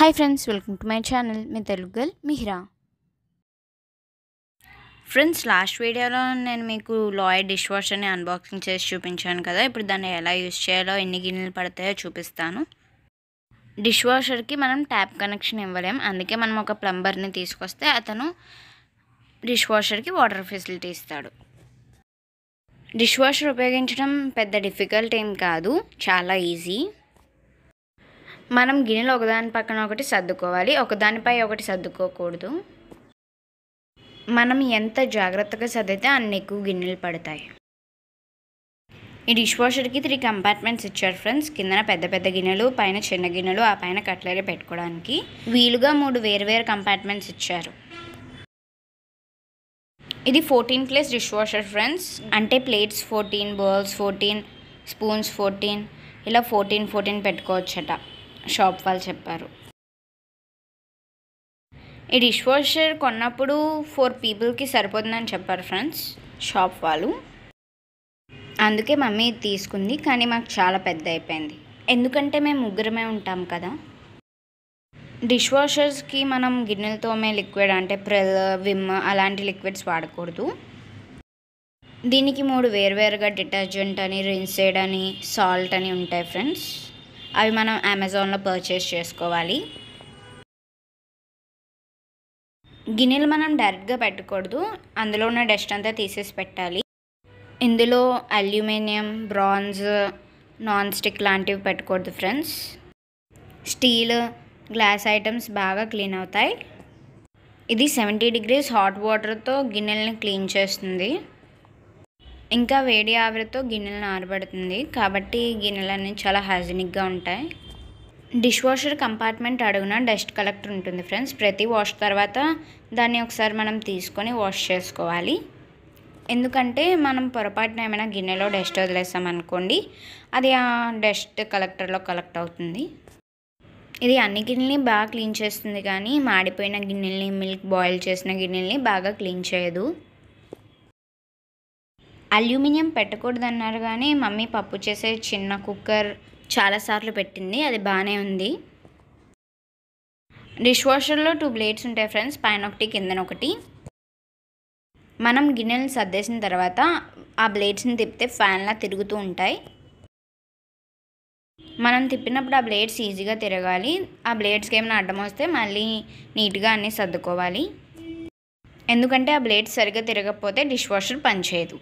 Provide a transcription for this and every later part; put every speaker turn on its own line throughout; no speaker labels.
hi friends welcome to my channel మీ Telugu gal Mihira friends last వీడియోలో నేను మీకు లాయర్ డిష్ వాషర్ని అన్బాక్సింగ్ చేసి చూపించాను కదా ఇప్పుడు దాన్ని ఎలా యూజ్ చేయాలో ఎన్ని గిన్నెలు పడతాయో చూపిస్తాను డిష్ వాషర్కి మనం ట్యాప్ కనెక్షన్ ఇవ్వలేం అందుకే మనం ఒక ప్లంబర్ని తీసుకొస్తే అతను డిష్ వాషర్కి వాటర్ ఫెసిలిటీ ఇస్తాడు డిష్ వాషర్ ఉపయోగించడం పెద్ద డిఫికల్ట్ ఏం కాదు చాలా ఈజీ మనం గిన్నెలు ఒకదాని పక్కన ఒకటి సర్దుకోవాలి ఒకదానిపై ఒకటి సర్దుకోకూడదు మనం ఎంత జాగ్రత్తగా సర్దితే అన్ని ఎక్కువ గిన్నెలు పడతాయి ఈ డిష్ వాషర్కి త్రీ కంపార్ట్మెంట్స్ ఇచ్చారు ఫ్రెండ్స్ కిందన పెద్ద పెద్ద గిన్నెలు పైన చిన్న గిన్నెలు ఆ పైన కట్లరీ పెట్టుకోవడానికి వీలుగా మూడు వేరు కంపార్ట్మెంట్స్ ఇచ్చారు ఇది fourteen place dish washer friends అంటే plates fourteen bowls fourteen spoons fourteen ఇలా ఫోర్టీన్ ఫోర్టీన్ పెట్టుకోవచ్చట షాప్ వాళ్ళు చెప్పారు ఈ డిష్ వాషర్ కొన్నప్పుడు ఫోర్ పీపుల్కి సరిపోతుందని చెప్పారు ఫ్రెండ్స్ షాప్ వాళ్ళు అందుకే మమ్మీ తీసుకుంది కానీ మాకు చాలా పెద్ద అయిపోయింది ఎందుకంటే మేము ముగ్గురమే ఉంటాం కదా డిష్ వాషర్స్కి మనం గిన్నెలతోమే లిక్విడ్ అంటే ప్రెల్ విమ్ అలాంటి లిక్విడ్స్ వాడకూడదు దీనికి మూడు వేరువేరుగా డిటర్జెంట్ అని రిన్సేడ్ అని సాల్ట్ అని ఉంటాయి ఫ్రెండ్స్ అవి మనం అమెజాన్లో పర్చేస్ చేసుకోవాలి గిన్నెలు మనం డైరెక్ట్గా పెట్టకూడదు అందులో ఉన్న డస్ట్ అంతా తీసేసి పెట్టాలి ఇందులో అల్యూమినియం బ్రాంజ్ నాన్ స్టిక్ లాంటివి పెట్టకూడదు ఫ్రెండ్స్ స్టీల్ గ్లాస్ ఐటమ్స్ బాగా క్లీన్ అవుతాయి ఇది సెవెంటీ డిగ్రీస్ హాట్ వాటర్తో గిన్నెలని క్లీన్ చేస్తుంది ఇంకా వేడి ఆవిరితో గిన్నెలను ఆరబడుతుంది కాబట్టి గిన్నెలు అనేవి చాలా హైజీనిక్గా ఉంటాయి డిష్ వాషర్ కంపార్ట్మెంట్ అడుగున డస్ట్ కలెక్టర్ ఉంటుంది ఫ్రెండ్స్ ప్రతి వాష్ తర్వాత దాన్ని ఒకసారి మనం తీసుకొని వాష్ చేసుకోవాలి ఎందుకంటే మనం పొరపాటున ఏమైనా గిన్నెలో డస్ట్ వదిలేసామనుకోండి అది ఆ డస్ట్ కలెక్టర్లో కలెక్ట్ అవుతుంది ఇది అన్ని గిన్నెల్ని బాగా క్లీన్ చేస్తుంది కానీ మాడిపోయిన గిన్నెల్ని మిల్క్ బాయిల్ చేసిన గిన్నెల్ని బాగా క్లీన్ చేయదు అల్యూమినియం పెట్టకూడదు అన్నారు కానీ మమ్మీ పప్పు చేసే చిన్న కుక్కర్ చాలాసార్లు పెట్టింది అది బాగానే ఉంది డిష్ వాషర్లో టూ బ్లేడ్స్ ఉంటాయి ఫ్రెండ్స్ పైన ఒకటి కిందన ఒకటి మనం గిన్నెలను సర్దేసిన తర్వాత ఆ బ్లేడ్స్ని తిప్పితే ఫ్యాన్లా తిరుగుతూ ఉంటాయి మనం తిప్పినప్పుడు ఆ బ్లేడ్స్ ఈజీగా తిరగాలి ఆ బ్లేడ్స్కి ఏమైనా అడ్డం వస్తే మళ్ళీ నీట్గా అన్నీ సర్దుకోవాలి ఎందుకంటే ఆ బ్లేడ్స్ సరిగ్గా తిరగకపోతే డిష్ వాషర్ పనిచేయదు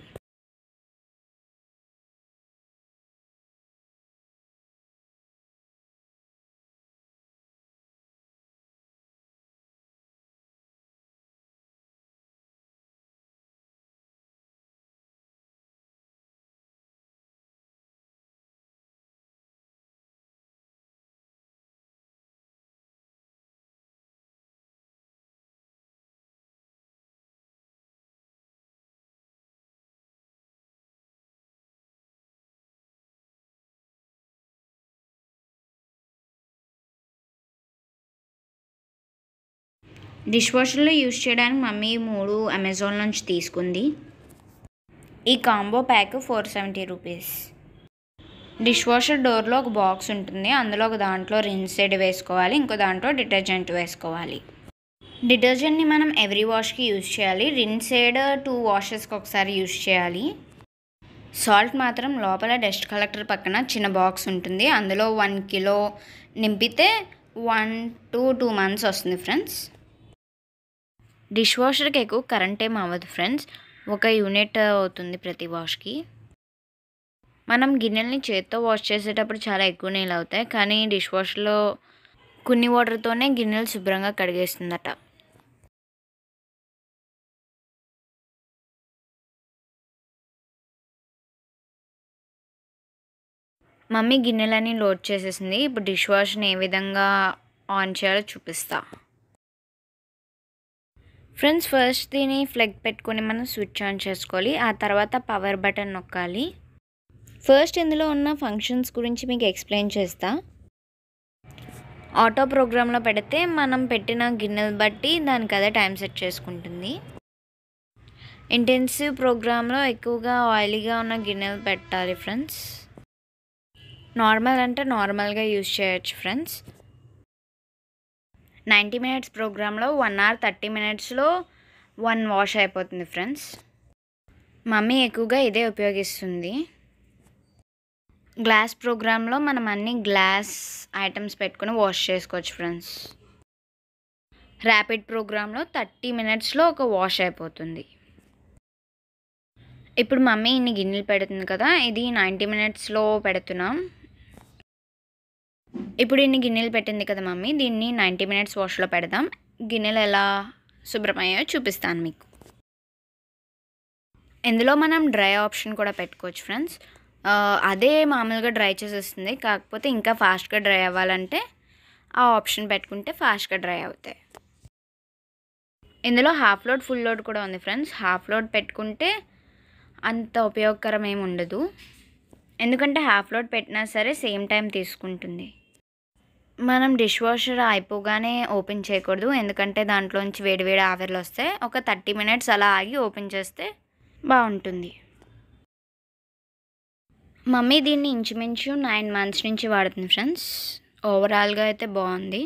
డిష్ వాషర్లో యూజ్ చేయడానికి మమ్మీ మూడు అమెజాన్ నుంచి తీసుకుంది ఈ combo pack four seventy rupees dish washer డోర్లో ఒక బాక్స్ ఉంటుంది అందులో ఒక దాంట్లో రిన్సెడ్ వేసుకోవాలి ఇంకో దాంట్లో డిటర్జెంట్ వేసుకోవాలి డిటర్జెంట్ని మనం ఎవ్రీ వాష్కి యూజ్ చేయాలి రిన్సెడ్ టూ వాషెస్కి ఒకసారి యూజ్ చేయాలి సాల్ట్ మాత్రం లోపల డస్ట్ కలెక్టర్ పక్కన చిన్న బాక్స్ ఉంటుంది అందులో వన్ కిలో నింపితే వన్ టు టూ మంత్స్ వస్తుంది ఫ్రెండ్స్ డిష్ వాషర్కి ఎక్కువ కరెంట్ ఏం అవ్వదు ఫ్రెండ్స్ ఒక యూనిట్ అవుతుంది ప్రతి వాష్కి మనం గిన్నెల్ని చేత్తో వాష్ చేసేటప్పుడు చాలా ఎక్కువ నీళ్ళు అవుతాయి కానీ డిష్ వాషర్లో కొన్ని వాటర్తోనే గిన్నెలు శుభ్రంగా కడిగేస్తుందట మమ్మీ గిన్నెలని లోడ్ చేసేసింది ఇప్పుడు డిష్ వాష్ని ఏ విధంగా ఆన్ చేయాలో చూపిస్తాను ఫ్రెండ్స్ ఫస్ట్ దీని ఫ్లెగ్ పెట్టుకొని మనం స్విచ్ ఆన్ చేసుకోవాలి ఆ తర్వాత పవర్ బటన్ నొక్కాలి ఫస్ట్ ఇందులో ఉన్న ఫంక్షన్స్ గురించి మీకు ఎక్స్ప్లెయిన్ చేస్తా ఆటో ప్రోగ్రాంలో పెడితే మనం పెట్టిన గిన్నెలు బట్టి దానికి అదే టైం సెట్ చేసుకుంటుంది ఇంటెన్సివ్ ప్రోగ్రాంలో ఎక్కువగా ఆయిలీగా ఉన్న గిన్నెలు పెట్టాలి ఫ్రెండ్స్ నార్మల్ అంటే నార్మల్గా యూజ్ చేయొచ్చు ఫ్రెండ్స్ నైంటీ మినిట్స్ ప్రోగ్రాంలో వన్ అవర్ థర్టీ మినిట్స్లో వన్ వాష్ అయిపోతుంది ఫ్రెండ్స్ మమ్మీ ఎక్కువగా ఇదే ఉపయోగిస్తుంది గ్లాస్ ప్రోగ్రాంలో మనం అన్ని గ్లాస్ ఐటమ్స్ పెట్టుకుని వాష్ చేసుకోవచ్చు ఫ్రెండ్స్ ర్యాపిడ్ ప్రోగ్రాంలో థర్టీ మినిట్స్లో ఒక వాష్ అయిపోతుంది ఇప్పుడు మమ్మీ ఇన్ని గిన్నెలు పెడుతుంది కదా ఇది నైంటీ మినిట్స్లో పెడుతున్నాం ఇప్పుడు ఇన్ని గిన్నెలు పెట్టింది కదా మమ్మీ దీన్ని నైంటీ మినిట్స్ వాష్లో పెడదాం గిన్నెలు ఎలా శుభ్రమయ్యాయో చూపిస్తాను మీకు ఇందులో మనం డ్రై ఆప్షన్ కూడా పెట్టుకోవచ్చు ఫ్రెండ్స్ అదే మామూలుగా డ్రై చేసేస్తుంది కాకపోతే ఇంకా ఫాస్ట్గా డ్రై అవ్వాలంటే ఆ ఆప్షన్ పెట్టుకుంటే ఫాస్ట్గా డ్రై అవుతాయి ఇందులో హాఫ్ లోడ్ ఫుల్ లోడ్ కూడా ఉంది ఫ్రెండ్స్ హాఫ్ లోడ్ పెట్టుకుంటే అంత ఉపయోగకరం ఏమి ఉండదు ఎందుకంటే హాఫ్ లోడ్ పెట్టినా సరే సేమ్ టైం తీసుకుంటుంది మనం డిష్ వాషర్ అయిపోగానే ఓపెన్ చేయకూడదు ఎందుకంటే దాంట్లోంచి వేడివేడి ఆవిర్లు వస్తే ఒక థర్టీ మినిట్స్ అలా ఆగి ఓపెన్ చేస్తే బాగుంటుంది మమ్మీ దీన్ని ఇంచుమించు నైన్ మంత్స్ నుంచి వాడుతుంది ఫ్రెండ్స్ ఓవరాల్గా అయితే బాగుంది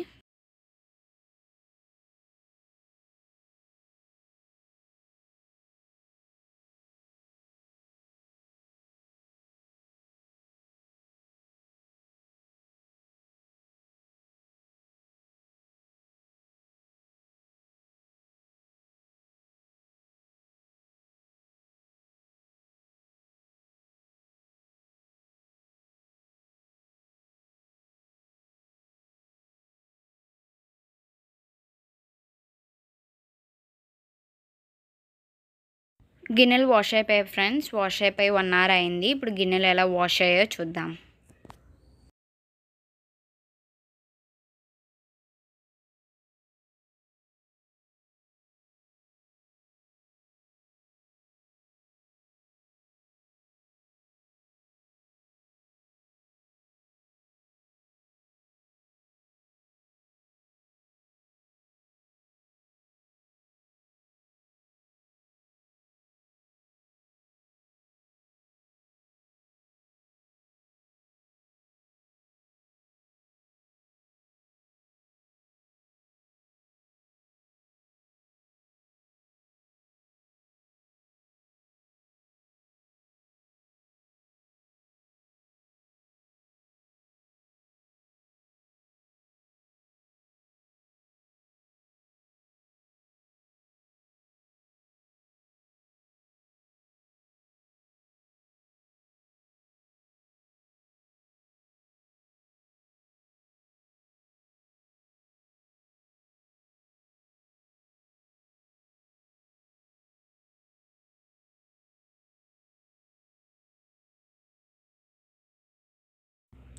గిన్నెలు వాష్ అయిపోయాయి ఫ్రెండ్స్ వాష్ అయిపోయి వన్ అవర్ అయింది ఇప్పుడు గిన్నెలు ఎలా వాష్ అయ్యాయో చూద్దాం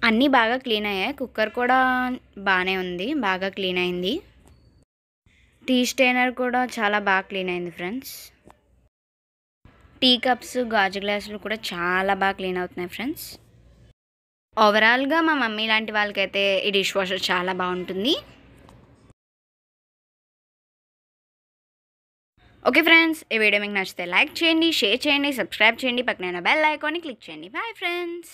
అన్నీ బాగా క్లీన్ అయ్యాయి కుక్కర్ కూడా బాగానే ఉంది బాగా క్లీన్ అయింది టీ స్టైనర్ కూడా చాలా బాగా క్లీన్ అయింది ఫ్రెండ్స్ టీ కప్స్ గాజు గ్లాసులు కూడా చాలా బాగా క్లీన్ అవుతున్నాయి ఫ్రెండ్స్ ఓవరాల్గా మా మమ్మీ లాంటి వాళ్ళకైతే ఈ డిష్ వాషర్ చాలా బాగుంటుంది ఓకే ఫ్రెండ్స్ ఈ వీడియో మీకు నచ్చితే లైక్ చేయండి షేర్ చేయండి సబ్స్క్రైబ్ చేయండి పక్కన బెల్ ఐకాన్ని క్లిక్ చేయండి బాయ్ ఫ్రెండ్స్